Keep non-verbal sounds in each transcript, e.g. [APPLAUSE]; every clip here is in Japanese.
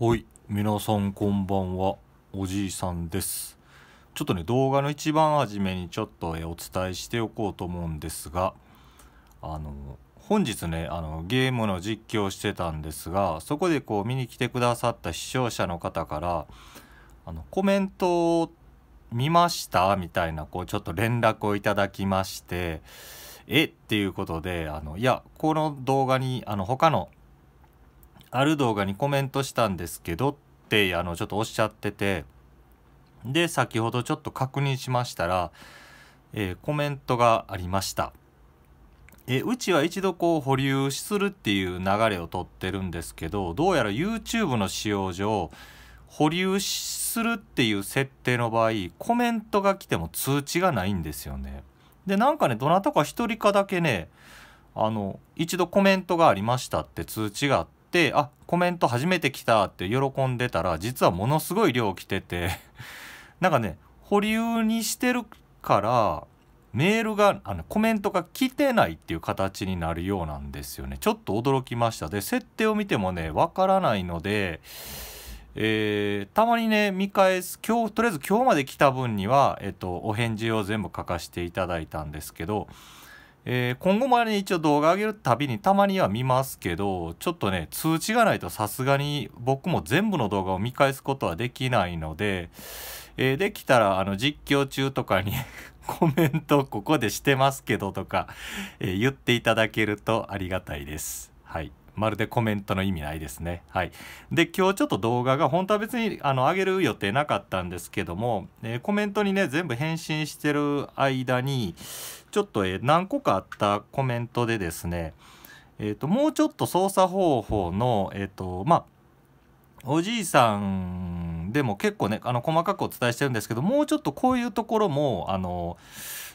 はい、皆さんこんばんは、おじいさんです。ちょっとね、動画の一番初めにちょっと、えお伝えしておこうと思うんですが、あの、本日ね、あの、ゲームの実況してたんですが、そこでこう見に来てくださった視聴者の方から、あの、コメントを見ましたみたいな、こうちょっと連絡をいただきまして、えっていうことで、あの、いや、この動画に、あの、他のある動画にコメントしたんですけどってあのちょっとおっしゃっててで先ほどちょっと確認しましたら、えー、コメントがありました。えうちは一度こう保留するっていう流れをとってるんですけどどうやら YouTube の使用上保留するっていう設定の場合コメントが来ても通知がないんですよね。でなんかねどなたか一人かだけねあの一度コメントがありましたって通知があっってあコメント初めて来たって喜んでたら実はものすごい量来てて [LAUGHS] なんかね保留にしてるからメールがあのコメントが来てないっていう形になるようなんですよねちょっと驚きましたで設定を見てもねわからないのでえー、たまにね見返す今日とりあえず今日まで来た分には、えっと、お返事を全部書かせていただいたんですけどえー、今後もあれ一応動画上げるたびにたまには見ますけど、ちょっとね、通知がないとさすがに僕も全部の動画を見返すことはできないので、えー、できたらあの実況中とかに [LAUGHS] コメントここでしてますけどとか、えー、言っていただけるとありがたいです。はい。まるでコメントの意味ないですね。はい、で今日ちょっと動画が本当は別にあの上げる予定なかったんですけども、えー、コメントにね全部返信してる間にちょっと、えー、何個かあったコメントでですね、えーと、もうちょっと操作方法の、えーとまあ、おじいさんでも結構ねあの細かくお伝えしてるんですけどもうちょっとこういうところもあの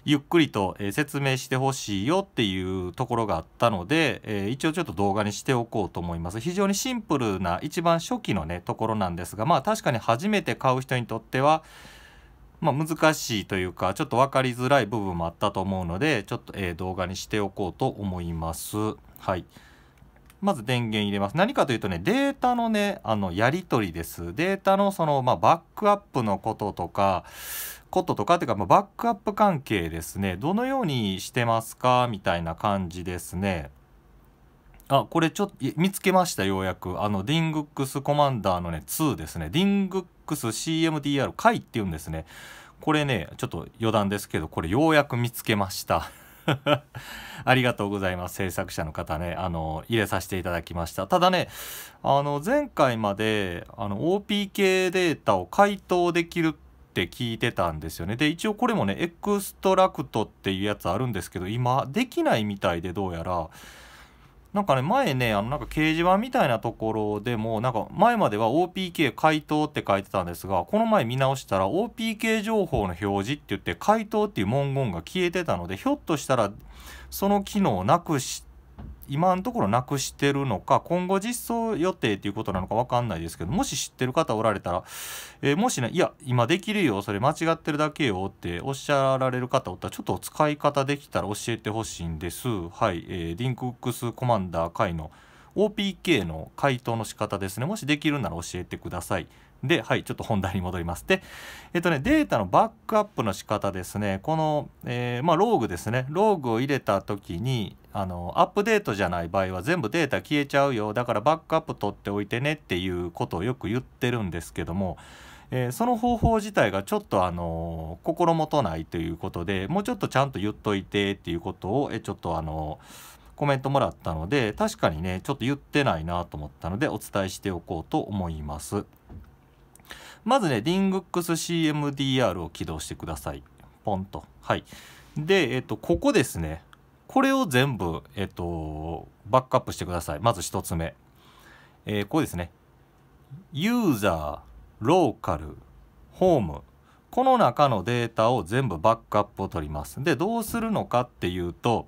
ゆっくりと、え説明してほしいよっていうところがあったので、え一応ちょっと動画にしておこうと思います非常にシンプルな一番初期のねところなんですがまあ確かに初めて買う人にとってはまあ、難しいというかちょっと分かりづらい部分もあったと思うのでちょっと、え動画にしておこうと思います。はいまず電源入れます。何かというとね、データのね、あの、やり取りです。データのその、まあ、バックアップのこととか、こととかっていうか、まあ、バックアップ関係ですね。どのようにしてますかみたいな感じですね。あ、これちょっと、見つけました、ようやく。あの、ディングックスコマンダーのね、2ですね。ディングックス CMDR 回っていうんですね。これね、ちょっと余談ですけど、これようやく見つけました。[LAUGHS] ありがとうございます。制作者の方ね、あの、入れさせていただきました。ただね、あの、前回まで、あの、OPK データを回答できるって聞いてたんですよね。で、一応これもね、エクストラクトっていうやつあるんですけど、今、できないみたいで、どうやら、なんかね、前ね、あの、なんか掲示板みたいなところでも、なんか前までは OPK 回答って書いてたんですが、この前見直したら OPK 情報の表示って言って、回答っていう文言が消えてたので、ひょっとしたら、その機能をなくして、今のところなくしてるのか今後実装予定ということなのか分かんないですけどもし知ってる方おられたら、えー、もしねいや今できるよそれ間違ってるだけよっておっしゃられる方おったらちょっと使い方できたら教えてほしいんですはい、えー、リンクックスコマンダー会の OPK の回答の仕方ですねもしできるなら教えてくださいではいちょっと本題に戻りますでえっとねデータのバックアップの仕方ですねこの、えー、まあローグですねローグを入れた時にあのアップデートじゃない場合は全部データ消えちゃうよだからバックアップ取っておいてねっていうことをよく言ってるんですけども、えー、その方法自体がちょっとあの心もとないということでもうちょっとちゃんと言っといてっていうことを、えちょっとあのコメントもらったので確かにねちょっと言ってないなと思ったのでお伝えしておこうと思います。まずね、リングックス CMDR を起動してください。ポンと。はい。で、えっと、ここですね。これを全部、えっと、バックアップしてください。まず1つ目。えー、これですね。ユーザー、ローカル、ホーム。この中のデータを全部バックアップを取ります。で、どうするのかっていうと、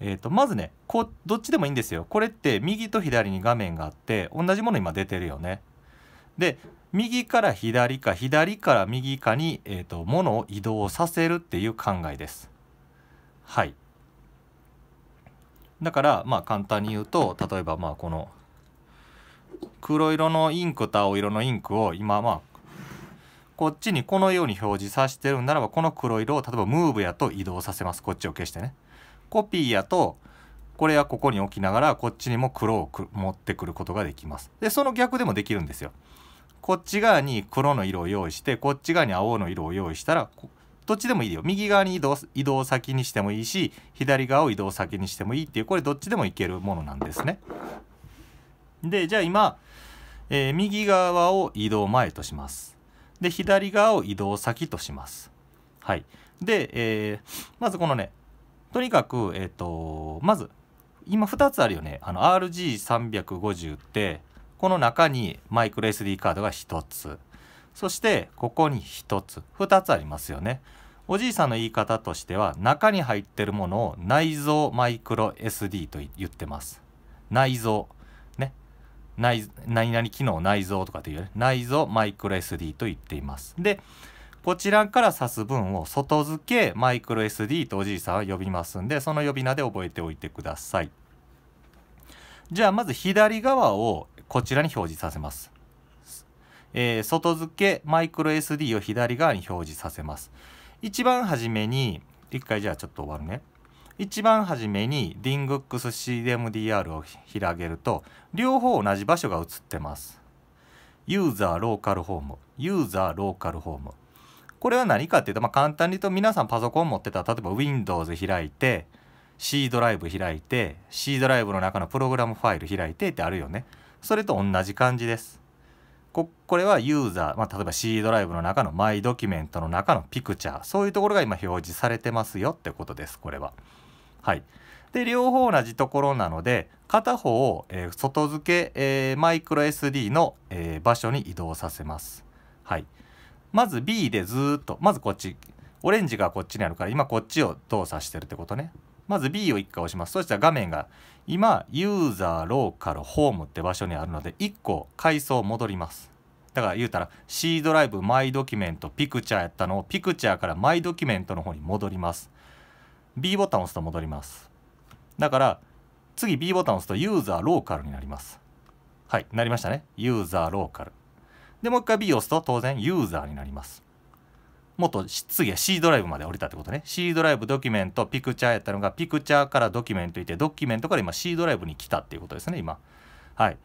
えー、とまずねこどっちでもいいんですよこれって右と左に画面があって同じもの今出てるよねで右から左か左から右かに、えーと、ものを移動させるっていう考えですはいだからまあ簡単に言うと例えばまあこの黒色のインクと青色のインクを今まあこっちにこのように表示させてるんならばこの黒色を例えばムーブやと移動させますこっちを消してね。コピーやとこれはここに置きながらこっちにも黒を持ってくることができます。でその逆でもできるんですよ。こっち側に黒の色を用意してこっち側に青の色を用意したらどっちでもいいよ右側に移動移動先にしてもいいし左側を移動先にしてもいいっていうこれどっちでもいけるものなんですね。でじゃあ今、えー、右側を移動前とします。で左側を移動先とします。はい、で、えー、まずこのねとにかく、えーとまず今2つあるよねあの RG350 ってこの中にマイクロ SD カードが1つ。そしてここに1つ2つありますよねおじいさんの言い方としては中に入ってるものを内蔵マイクロ SD と言ってます内蔵ね内何々機能内蔵とかっていう、ね、内蔵マイクロ SD と言っていますでこちらから指す分を外付けマイクロ SD とおじいさんは呼びますんでその呼び名で覚えておいてくださいじゃあまず左側をこちらに表示させますえー、外付けマイクロ SD を左側に表示させます。一番初めに、一回じゃあちょっと終わるね。一番初めに DingX CDMDR を開けると、両方同じ場所が映ってます。ユーザーローカルホーム、ユーザーローカルホーム。これは何かっていうと、まあ、簡単に言うと皆さんパソコン持ってたら、例えば Windows 開いて、C ドライブ開いて、C ドライブの中のプログラムファイル開いてってあるよね。それと同じ感じです。ここれはユーザー、まあ、例えば C ドライブの中のマイドキュメントの中のピクチャーそういうところが今表示されてますよってことですこれは。はい、で両方同じところなので片方を、えー、外付け、えー、マイクロ SD の、えー、場所に移動させます。はい、まず B でずっとまずこっちオレンジがこっちにあるから今こっちを動作してるってことね。まず B を1回押しますそしたら画面が今ユーザーローカルホームって場所にあるので1個階層戻りますだから言うたら C ドライブマイドキュメントピクチャーやったのをピクチャーからマイドキュメントの方に戻ります B ボタンを押すと戻りますだから次 B ボタンを押すとユーザーローカルになりますはいなりましたねユーザーローカルでもう一回 B を押すと当然ユーザーになりますもっと次は C ドライブまで降りたってことね C ドライブドキュメントピクチャーやったのがピクチャーからドキュメントいてドキュメントから今 C ドライブに来たっていうことですね今はい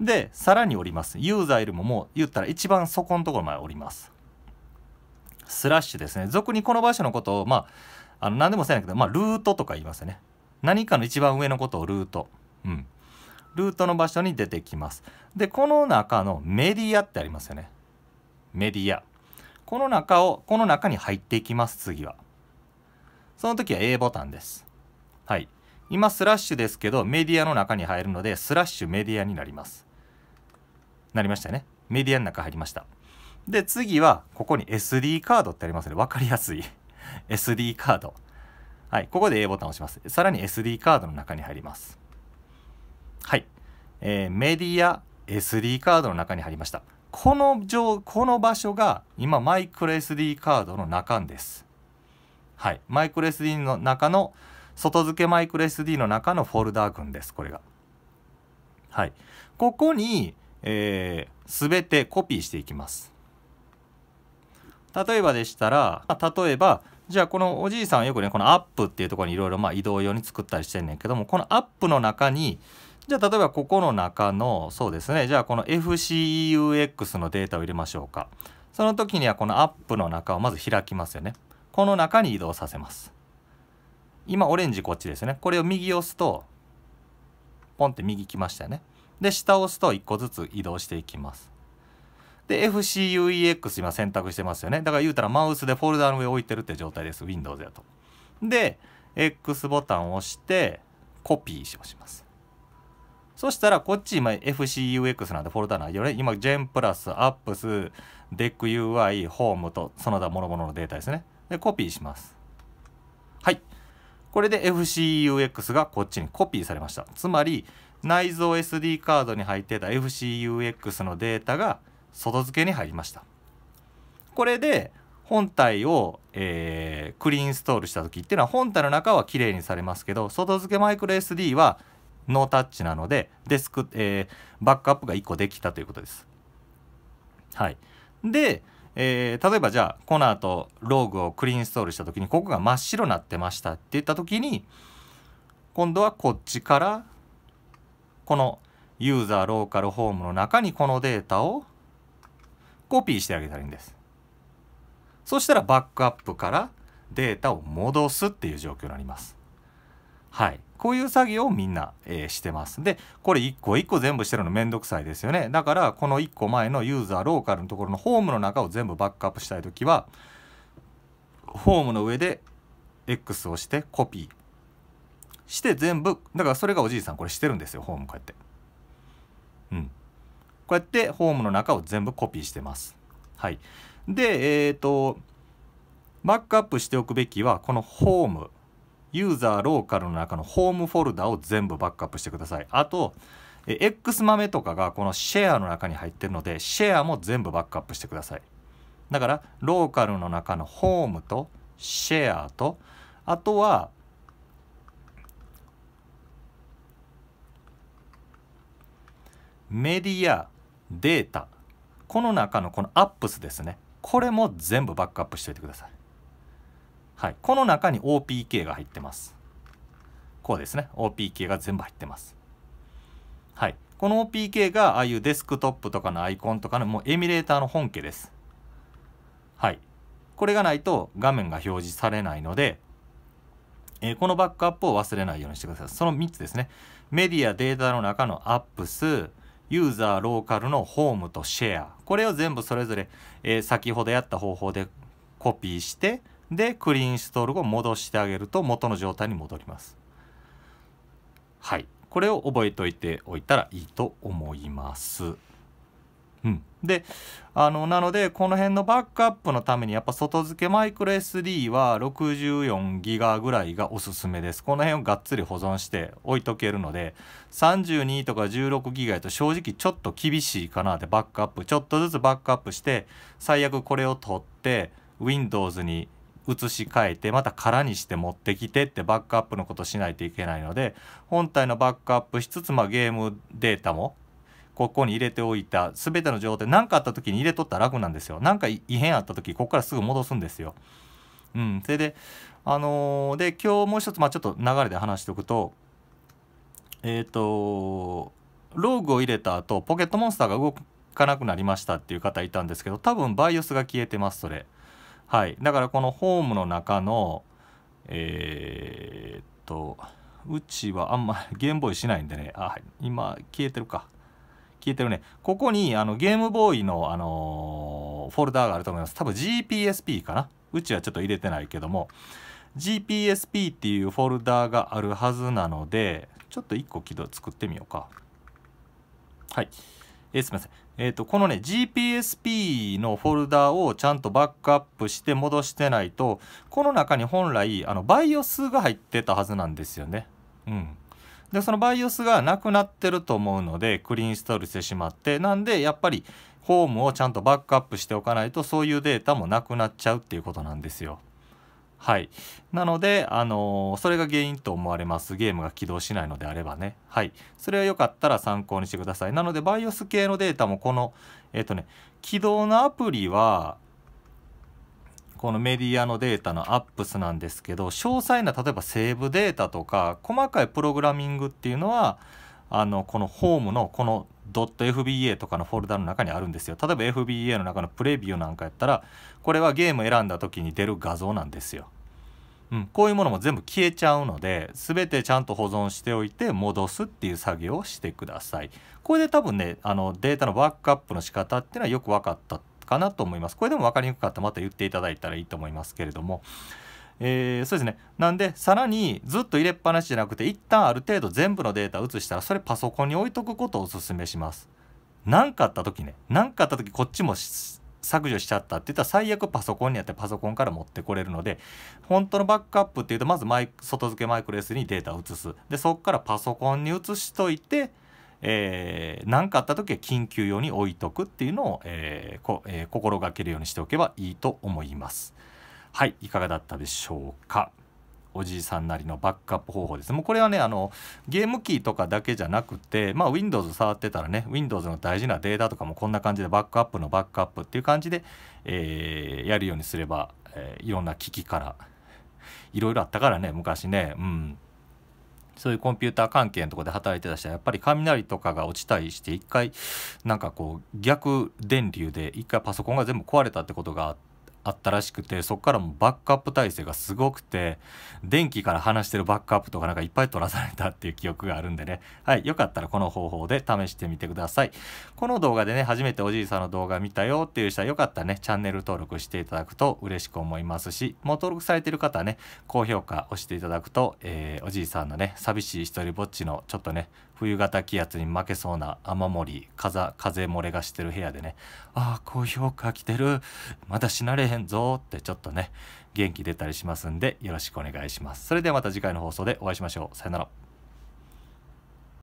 でさらに降りますユーザーよりももう言ったら一番そこのところまで降りますスラッシュですね俗にこの場所のことをまああの何でもせないけどまあルートとか言いますよね何かの一番上のことをルートうんルートの場所に出てきますでこの中のメディアってありますよねメディアこの中を、この中に入っていきます、次は。その時は A ボタンです。はい。今、スラッシュですけど、メディアの中に入るので、スラッシュメディアになります。なりましたね。メディアの中入りました。で、次は、ここに SD カードってありますね。わかりやすい。SD カード。はい。ここで A ボタンを押します。さらに SD カードの中に入ります。はい。えー、メディア SD カードの中に入りました。この上この場所が今マイクロ SD カードの中ですはいマイクロ SD の中の外付けマイクロ SD の中のフォルダー群ですこれがはいここに、えー、全てコピーしていきます例えばでしたら例えばじゃあこのおじいさんはよくねこのアップっていうところにいろいろま移動用に作ったりしてんねんけどもこのアップの中にじゃあ例えばここの中のそうですねじゃあこの FCUX のデータを入れましょうかその時にはこのアップの中をまず開きますよねこの中に移動させます今オレンジこっちですねこれを右押すとポンって右来ましたよねで下を押すと1個ずつ移動していきますで FCUEX 今選択してますよねだから言うたらマウスでフォルダの上置いてるって状態です Windows だとで X ボタンを押してコピーをしますそしたらこっち今 FCUX なんてフォルダないよね。今 Gen プラス、Apps、DeckUI、Home とその他諸々のデータですね。で、コピーします。はい。これで FCUX がこっちにコピーされました。つまり内蔵 SD カードに入ってた FCUX のデータが外付けに入りました。これで本体を、えー、クリーンストールした時っていうのは本体の中は綺麗にされますけど外付けマイクロ SD はノータッチなのでデスク、えー、バックアップが1個できたということです。はい、で、えー、例えばじゃあこの後ローグをクリーンインストールした時にここが真っ白になってましたって言った時に今度はこっちからこのユーザーローカルホームの中にこのデータをコピーしてあげたらいいんです。そしたらバックアップからデータを戻すっていう状況になります。はい。こういう作業をみんな、えー、してます。で、これ1個1個全部してるのめんどくさいですよね。だから、この1個前のユーザーローカルのところのホームの中を全部バックアップしたいときは、ホームの上で X をしてコピーして全部、だからそれがおじいさんこれしてるんですよ、ホームこうやって。うん。こうやってホームの中を全部コピーしてます。はい。で、えっ、ー、と、バックアップしておくべきは、このホーム。ユーザーローカルの中のホームフォルダを全部バックアップしてください。あと、X 豆とかがこのシェアの中に入ってるので、シェアも全部バックアップしてください。だから、ローカルの中のホームとシェアと、あとは、メディア、データ、この中のこのアップスですね。これも全部バックアップしておいてください。はい、この中に OPK が入ってますこうですね OPK が全部入ってますはいこの OPK がああいうデスクトップとかのアイコンとかのもうエミュレーターの本家ですはいこれがないと画面が表示されないので、えー、このバックアップを忘れないようにしてくださいその3つですねメディアデータの中のアップスユーザーローカルのホームとシェアこれを全部それぞれ、えー、先ほどやった方法でコピーしてでクリーンインストール後戻してあげると元の状態に戻りますはいこれを覚えておいておいたらいいと思いますうん、であのなのでこの辺のバックアップのためにやっぱ外付けマイクロ SD は64ギガぐらいがおすすめですこの辺をがっつり保存して置いとけるので32とか16ギガやと正直ちょっと厳しいかなってバックアップちょっとずつバックアップして最悪これを取って Windows に移し替えてまた空にして持ってきてってバックアップのことしないといけないので本体のバックアップしつつ、まあ、ゲームデータもここに入れておいた全ての状態何かあった時に入れとったら楽なんですよ何か異変あった時ここからすぐ戻すんですよ。うん、それであのー、で今日もう一つ、まあ、ちょっと流れで話しておくとえっ、ー、とローグを入れた後ポケットモンスターが動かなくなりましたっていう方いたんですけど多分バイオスが消えてますそれ。はい、だからこのホームの中のえー、っとうちはあんま [LAUGHS] ゲームボーイしないんでねあ今消えてるか消えてるねここにあのゲームボーイの、あのー、フォルダーがあると思います多分 GPSP かなうちはちょっと入れてないけども GPSP っていうフォルダーがあるはずなのでちょっと1個起動作ってみようかはいえすいませんえー、と、このね、GPSP のフォルダをちゃんとバックアップして戻してないと、この中に本来、あの、BIOS が入ってたはずなんですよね。うん。で、その BIOS がなくなってると思うので、クリーンインストールしてしまって、なんで、やっぱり、ホームをちゃんとバックアップしておかないと、そういうデータもなくなっちゃうっていうことなんですよ。はい。なので、あのー、それが原因と思われます。ゲームが起動しないのであればね。はい。それはよかったら参考にしてください。なので、BIOS 系のデータもこの、えっ、ー、とね、起動のアプリは、このメディアのデータのアップスなんですけど、詳細な、例えばセーブデータとか、細かいプログラミングっていうのは、あの、このホームの、この .fba とかのフォルダの中にあるんですよ例えば FBA の中のプレビューなんかやったらこれはゲーム選んだ時に出る画像なんですよ、うん、こういうものも全部消えちゃうので全てちゃんと保存しておいて戻すっていう作業をしてくださいこれで多分ねあのデータのバックアップの仕方っていうのはよく分かったかなと思いますこれでも分かりにくかったらまた言っていただいたらいいと思いますけれどもえー、そうですねなんでさらにずっと入れっぱなしじゃなくて一旦ある程度全部のデータを移したらそれパソコンに置いとくことをおすすめします何かあった時ね何かあった時こっちも削除しちゃったって言ったら最悪パソコンにあってパソコンから持ってこれるので本当のバックアップっていうとまずマイ外付けマイクロ s にデータを移すでそこからパソコンに移しといて何、えー、かあった時は緊急用に置いとくっていうのを、えーこえー、心がけるようにしておけばいいと思います。はい、いかがだったでしょうか。おじいさんなりのバックアップ方法ですもうこれはねあのゲームキーとかだけじゃなくて、まあ、Windows 触ってたらね Windows の大事なデータとかもこんな感じでバックアップのバックアップっていう感じで、えー、やるようにすれば、えー、いろんな機器からいろいろあったからね昔ねうんそういうコンピューター関係のとこで働いてた人はやっぱり雷とかが落ちたりして一回なんかこう逆電流で一回パソコンが全部壊れたってことがあって。あったらしくてそこからもバックアップ体制がすごくて電気から離してるバックアップとかなんかいっぱい取らされたっていう記憶があるんでねはいよかったらこの方法で試してみてくださいこの動画でね初めておじいさんの動画見たよっていう人はよかったらねチャンネル登録していただくと嬉しく思いますしもう登録されてる方はね高評価押していただくと、えー、おじいさんのね寂しい一人ぼっちのちょっとね冬型気圧に負けそうな雨漏り風風漏れがしてる部屋でねああ高評価来てるまだ死なれへんぞーってちょっとね元気出たりしますんでよろしくお願いしますそれではまた次回の放送でお会いしましょうさよなら